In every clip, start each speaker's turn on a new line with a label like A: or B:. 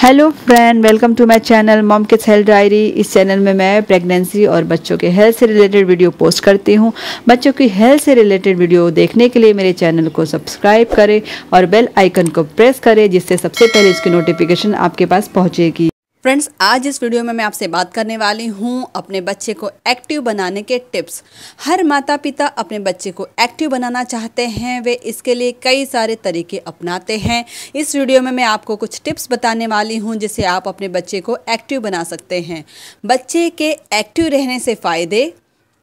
A: hello friend welcome to my channel mom kiss health diary इस channel में मैं pregnancy और बच्चों के हेल्थ से रिलेटेड वीडियो पोस्ट करती हूँ बच्चों की हेल्थ से रिलेटेड वीडियो देखने के लिए मेरे चैनल को सब्सक्राइब करें और बेल आइकन को प्रेस करें जिससे सबसे पहले इसकी नोटिफिकेशन आपके पास पहुँचेगी फ्रेंड्स आज इस वीडियो में मैं आपसे बात करने वाली हूँ अपने बच्चे को एक्टिव बनाने के टिप्स हर माता पिता अपने बच्चे को एक्टिव बनाना चाहते हैं वे इसके लिए कई सारे तरीके अपनाते हैं इस वीडियो में मैं आपको कुछ टिप्स बताने वाली हूँ जिसे आप अपने बच्चे को एक्टिव बना सकते हैं बच्चे के एक्टिव रहने से फ़ायदे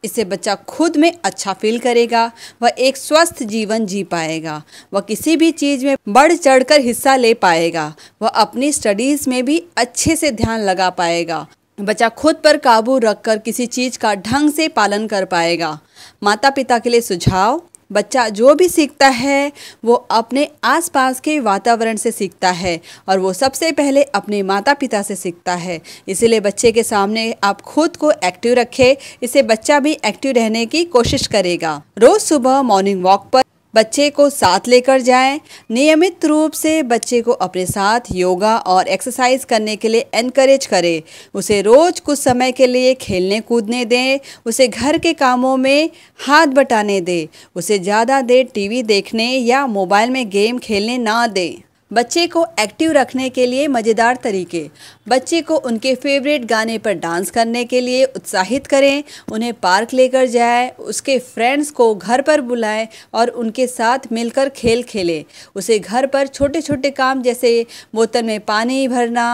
A: इससे बच्चा खुद में अच्छा फील करेगा वह एक स्वस्थ जीवन जी पाएगा वह किसी भी चीज़ में बढ़ चढ़कर हिस्सा ले पाएगा वह अपनी स्टडीज़ में भी अच्छे से ध्यान लगा पाएगा बच्चा खुद पर काबू रखकर किसी चीज़ का ढंग से पालन कर पाएगा माता पिता के लिए सुझाव बच्चा जो भी सीखता है वो अपने आसपास के वातावरण से सीखता है और वो सबसे पहले अपने माता पिता से सीखता है इसीलिए बच्चे के सामने आप खुद को एक्टिव रखें इससे बच्चा भी एक्टिव रहने की कोशिश करेगा रोज़ सुबह मॉर्निंग वॉक पर बच्चे को साथ लेकर जाएं नियमित रूप से बच्चे को अपने साथ योगा और एक्सरसाइज करने के लिए इनक्रेज करें उसे रोज़ कुछ समय के लिए खेलने कूदने दें उसे घर के कामों में हाथ बटाने दें उसे ज़्यादा देर टीवी देखने या मोबाइल में गेम खेलने ना दें बच्चे को एक्टिव रखने के लिए मज़ेदार तरीके बच्चे को उनके फेवरेट गाने पर डांस करने के लिए उत्साहित करें उन्हें पार्क लेकर जाए उसके फ्रेंड्स को घर पर बुलाएं और उनके साथ मिलकर खेल खेलें उसे घर पर छोटे छोटे काम जैसे बोतल में पानी भरना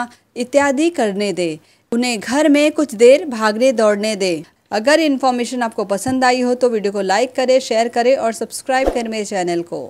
A: इत्यादि करने दें उन्हें घर में कुछ देर भागने दौड़ने दें अगर इन्फॉर्मेशन आपको पसंद आई हो तो वीडियो को लाइक करें शेयर करें और सब्सक्राइब करें मेरे चैनल को